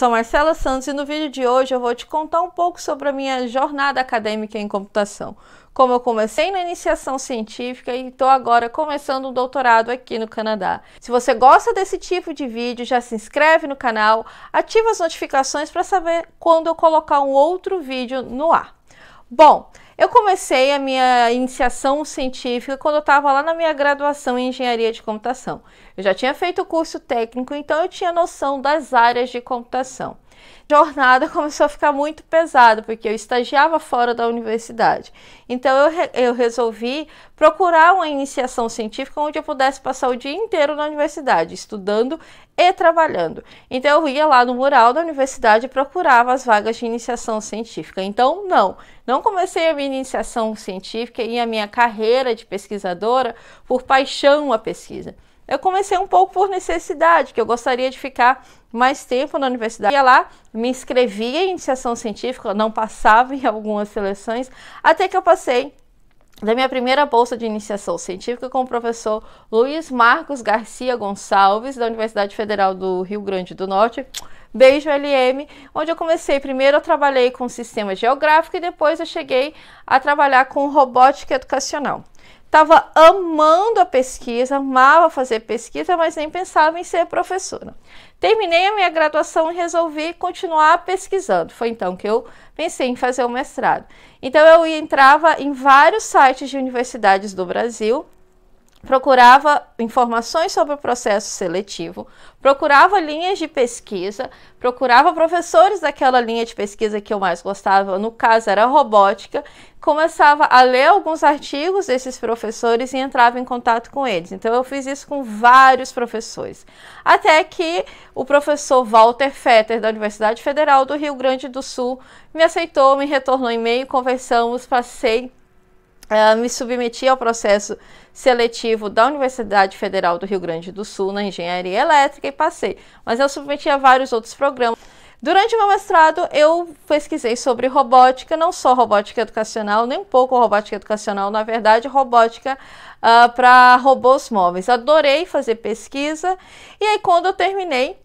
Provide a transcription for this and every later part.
Sou Marcela Santos e no vídeo de hoje eu vou te contar um pouco sobre a minha jornada acadêmica em computação, como eu comecei na iniciação científica e estou agora começando um doutorado aqui no Canadá. Se você gosta desse tipo de vídeo, já se inscreve no canal, ativa as notificações para saber quando eu colocar um outro vídeo no ar. Bom, eu comecei a minha iniciação científica quando eu estava lá na minha graduação em engenharia de computação. Eu já tinha feito o curso técnico, então eu tinha noção das áreas de computação jornada começou a ficar muito pesada, porque eu estagiava fora da universidade. Então eu, re eu resolvi procurar uma iniciação científica onde eu pudesse passar o dia inteiro na universidade, estudando e trabalhando. Então eu ia lá no mural da universidade e procurava as vagas de iniciação científica. Então, não, não comecei a minha iniciação científica e a minha carreira de pesquisadora por paixão à pesquisa eu comecei um pouco por necessidade, que eu gostaria de ficar mais tempo na universidade. Ia lá, me inscrevia em iniciação científica, não passava em algumas seleções, até que eu passei da minha primeira bolsa de iniciação científica com o professor Luiz Marcos Garcia Gonçalves, da Universidade Federal do Rio Grande do Norte. Beijo LM, onde eu comecei. Primeiro eu trabalhei com sistema geográfico e depois eu cheguei a trabalhar com robótica educacional estava amando a pesquisa, amava fazer pesquisa, mas nem pensava em ser professora. Terminei a minha graduação e resolvi continuar pesquisando. Foi então que eu pensei em fazer o mestrado. Então eu entrava em vários sites de universidades do Brasil procurava informações sobre o processo seletivo, procurava linhas de pesquisa, procurava professores daquela linha de pesquisa que eu mais gostava, no caso era robótica, começava a ler alguns artigos desses professores e entrava em contato com eles. Então eu fiz isso com vários professores, até que o professor Walter Fetter da Universidade Federal do Rio Grande do Sul me aceitou, me retornou e-mail, conversamos, passei Uh, me submeti ao processo seletivo da Universidade Federal do Rio Grande do Sul na engenharia elétrica e passei, mas eu submeti a vários outros programas. Durante o meu mestrado, eu pesquisei sobre robótica, não só robótica educacional, nem um pouco robótica educacional, na verdade, robótica uh, ah, para robôs móveis. Adorei fazer pesquisa, e aí, quando eu terminei,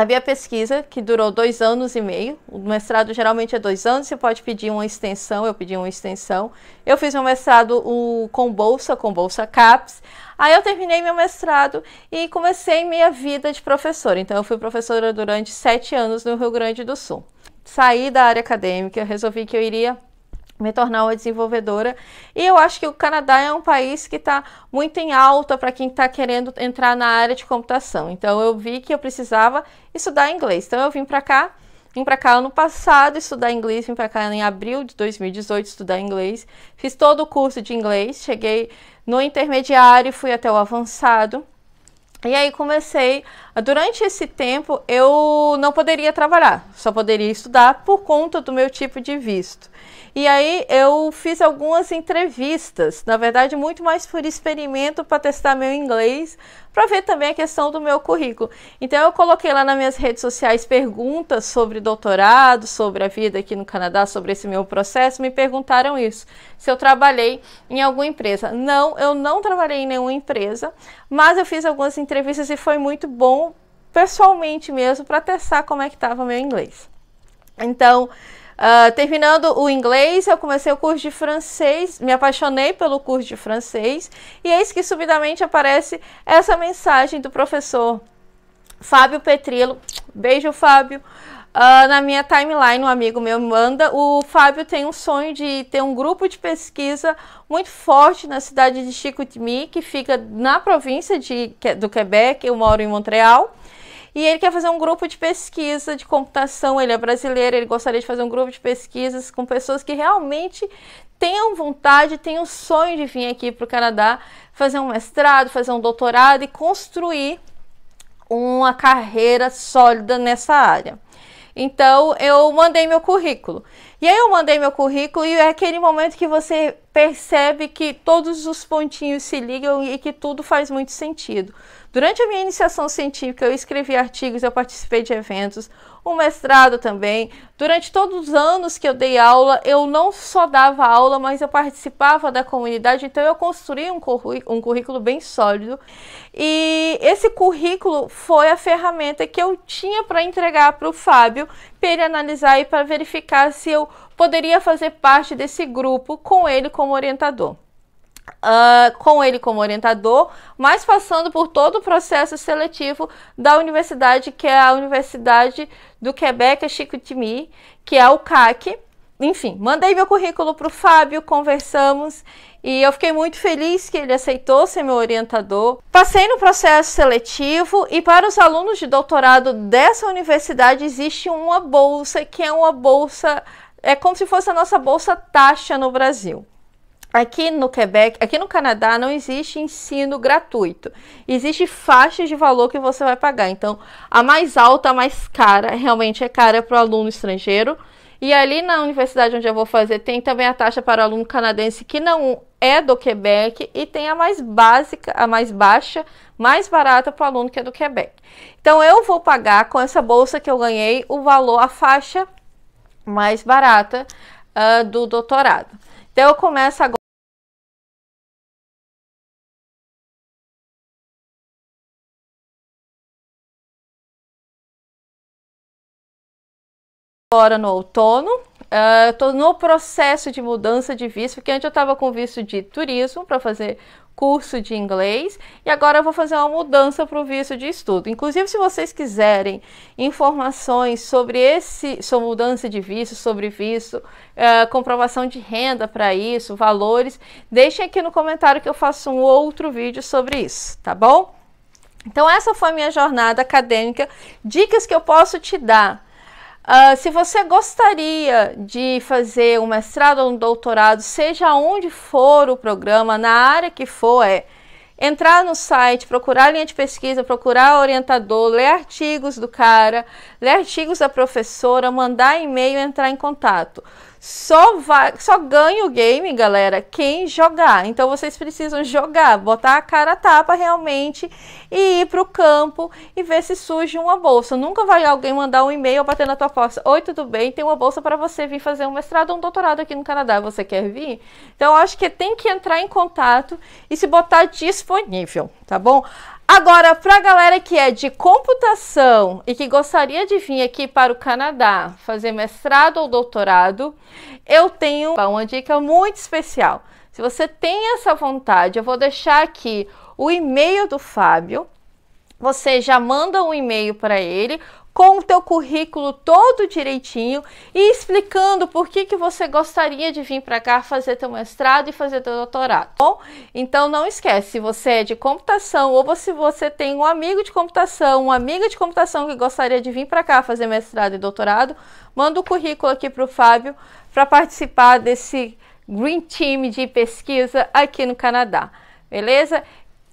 Havia pesquisa que durou dois anos e meio. O mestrado geralmente é dois anos, você pode pedir uma extensão. Eu pedi uma extensão. Eu fiz meu mestrado o, com bolsa, com bolsa CAPES. Aí eu terminei meu mestrado e comecei minha vida de professora. Então, eu fui professora durante sete anos no Rio Grande do Sul. Saí da área acadêmica, resolvi que eu iria me tornar uma desenvolvedora. E eu acho que o Canadá é um país que está muito em alta para quem está querendo entrar na área de computação. Então eu vi que eu precisava estudar inglês. Então eu vim para cá, vim para cá ano passado estudar inglês, vim para cá em abril de 2018 estudar inglês. Fiz todo o curso de inglês, cheguei no intermediário, e fui até o avançado. E aí comecei, durante esse tempo eu não poderia trabalhar, só poderia estudar por conta do meu tipo de visto. E aí eu fiz algumas entrevistas, na verdade muito mais por experimento para testar meu inglês para ver também a questão do meu currículo. Então eu coloquei lá nas minhas redes sociais perguntas sobre doutorado, sobre a vida aqui no Canadá, sobre esse meu processo, me perguntaram isso. Se eu trabalhei em alguma empresa. Não, eu não trabalhei em nenhuma empresa, mas eu fiz algumas entrevistas e foi muito bom pessoalmente mesmo para testar como é que estava meu inglês. Então, Uh, terminando o inglês, eu comecei o curso de francês, me apaixonei pelo curso de francês, e eis que subitamente aparece essa mensagem do professor Fábio Petrilo. Beijo, Fábio. Uh, na minha timeline, um amigo meu manda. O Fábio tem um sonho de ter um grupo de pesquisa muito forte na cidade de Chicoutimi, que fica na província de, do Quebec. Eu moro em Montreal. E ele quer fazer um grupo de pesquisa de computação. Ele é brasileiro, ele gostaria de fazer um grupo de pesquisas com pessoas que realmente tenham vontade, tenham sonho de vir aqui para o Canadá fazer um mestrado, fazer um doutorado e construir uma carreira sólida nessa área. Então eu mandei meu currículo. E aí eu mandei meu currículo e é aquele momento que você percebe que todos os pontinhos se ligam e que tudo faz muito sentido. Durante a minha iniciação científica, eu escrevi artigos, eu participei de eventos, um mestrado também. Durante todos os anos que eu dei aula, eu não só dava aula, mas eu participava da comunidade, então eu construí um, um currículo bem sólido. E esse currículo foi a ferramenta que eu tinha para entregar para o Fábio, para ele analisar e para verificar se eu poderia fazer parte desse grupo com ele como orientador. Uh, com ele como orientador, mas passando por todo o processo seletivo da universidade, que é a Universidade do Quebec, a Chicoutimi, que é o CAC. Enfim, mandei meu currículo para o Fábio, conversamos e eu fiquei muito feliz que ele aceitou ser meu orientador. Passei no processo seletivo e para os alunos de doutorado dessa universidade existe uma bolsa que é uma bolsa, é como se fosse a nossa bolsa taxa no Brasil. Aqui no Quebec, aqui no Canadá, não existe ensino gratuito. Existe faixas de valor que você vai pagar. Então, a mais alta, a mais cara, realmente é cara para o aluno estrangeiro. E ali na universidade onde eu vou fazer, tem também a taxa para aluno canadense que não é do Quebec e tem a mais básica, a mais baixa, mais barata para o aluno que é do Quebec. Então, eu vou pagar com essa bolsa que eu ganhei o valor, a faixa mais barata uh, do doutorado. Então, eu começo agora. agora no outono. Uh, eh, Estou no processo de mudança de visto, porque antes eu estava com visto de turismo para fazer curso de inglês e agora eu vou fazer uma mudança para o visto de estudo. Inclusive, se vocês quiserem informações sobre esse, sobre mudança de visto, sobre visto, uh, comprovação de renda para isso, valores, deixem aqui no comentário que eu faço um outro vídeo sobre isso, tá bom? Então, essa foi a minha jornada acadêmica, dicas que eu posso te dar Uh, se você gostaria de fazer um mestrado ou um doutorado, seja onde for o programa, na área que for, é entrar no site, procurar a linha de pesquisa, procurar orientador, ler artigos do cara, ler artigos da professora, mandar e-mail, entrar em contato. Só, vai, só ganha o game, galera, quem jogar. Então vocês precisam jogar, botar a cara a tapa realmente e ir pro campo e ver se surge uma bolsa. Nunca vai alguém mandar um e-mail bater na tua porta. Oi, tudo bem? Tem uma bolsa para você vir fazer um mestrado ou um doutorado aqui no Canadá. Você quer vir? Então acho que tem que entrar em contato e se botar disponível tá bom? Agora, para a galera que é de computação e que gostaria de vir aqui para o Canadá fazer mestrado ou doutorado, eu tenho uma dica muito especial. Se você tem essa vontade, eu vou deixar aqui o e-mail do Fábio. Você já manda um e-mail para ele com o teu currículo todo direitinho e explicando por que, que você gostaria de vir para cá fazer teu mestrado e fazer teu doutorado. Tá bom, então não esquece, se você é de computação ou se você tem um amigo de computação, uma amiga de computação que gostaria de vir para cá fazer mestrado e doutorado, manda o currículo aqui para o Fábio para participar desse Green Team de pesquisa aqui no Canadá. Beleza?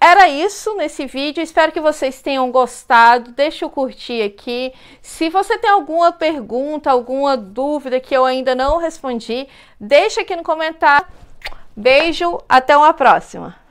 era isso nesse vídeo. Espero que vocês tenham gostado. Deixa o curtir aqui. Se você tem alguma pergunta, alguma dúvida que eu ainda não respondi, deixa aqui no comentário. Beijo, até uma próxima.